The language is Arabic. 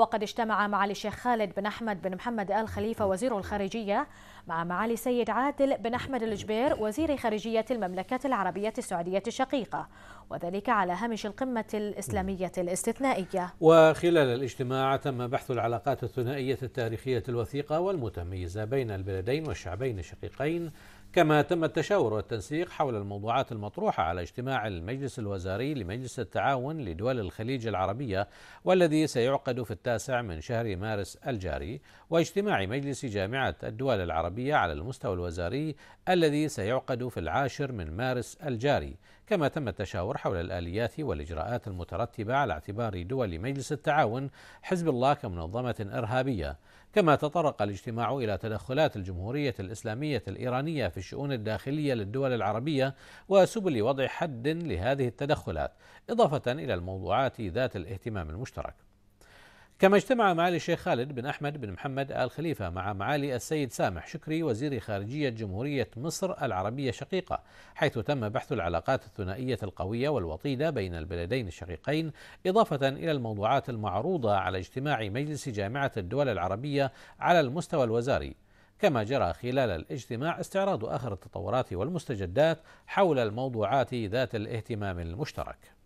وقد اجتمع معالي الشيخ خالد بن أحمد بن محمد آل خليفة وزير الخارجية مع معالي السيد عادل بن أحمد الجبير وزير خارجية المملكة العربية السعودية الشقيقة وذلك على هامش القمة الإسلامية الاستثنائية وخلال الاجتماع تم بحث العلاقات الثنائية التاريخية الوثيقة والمتميزة بين البلدين والشعبين الشقيقين كما تم التشاور والتنسيق حول الموضوعات المطروحة على اجتماع المجلس الوزاري لمجلس التعاون لدول الخليج العربية والذي سيعقد في التاسع من شهر مارس الجاري واجتماع مجلس جامعة الدول العربية على المستوى الوزاري الذي سيعقد في العاشر من مارس الجاري كما تم التشاور حول الآليات والإجراءات المترتبة على اعتبار دول مجلس التعاون حزب الله كمنظمة إرهابية كما تطرق الاجتماع إلى تدخلات الجمهورية الإسلامية الإيرانية في الشؤون الداخلية للدول العربية وسبل وضع حد لهذه التدخلات إضافة إلى الموضوعات ذات الاهتمام المشترك كما اجتمع معالي الشيخ خالد بن أحمد بن محمد آل خليفة مع معالي السيد سامح شكري وزير خارجية جمهورية مصر العربية الشقيقة حيث تم بحث العلاقات الثنائية القوية والوطيدة بين البلدين الشقيقين إضافة إلى الموضوعات المعروضة على اجتماع مجلس جامعة الدول العربية على المستوى الوزاري كما جرى خلال الاجتماع استعراض آخر التطورات والمستجدات حول الموضوعات ذات الاهتمام المشترك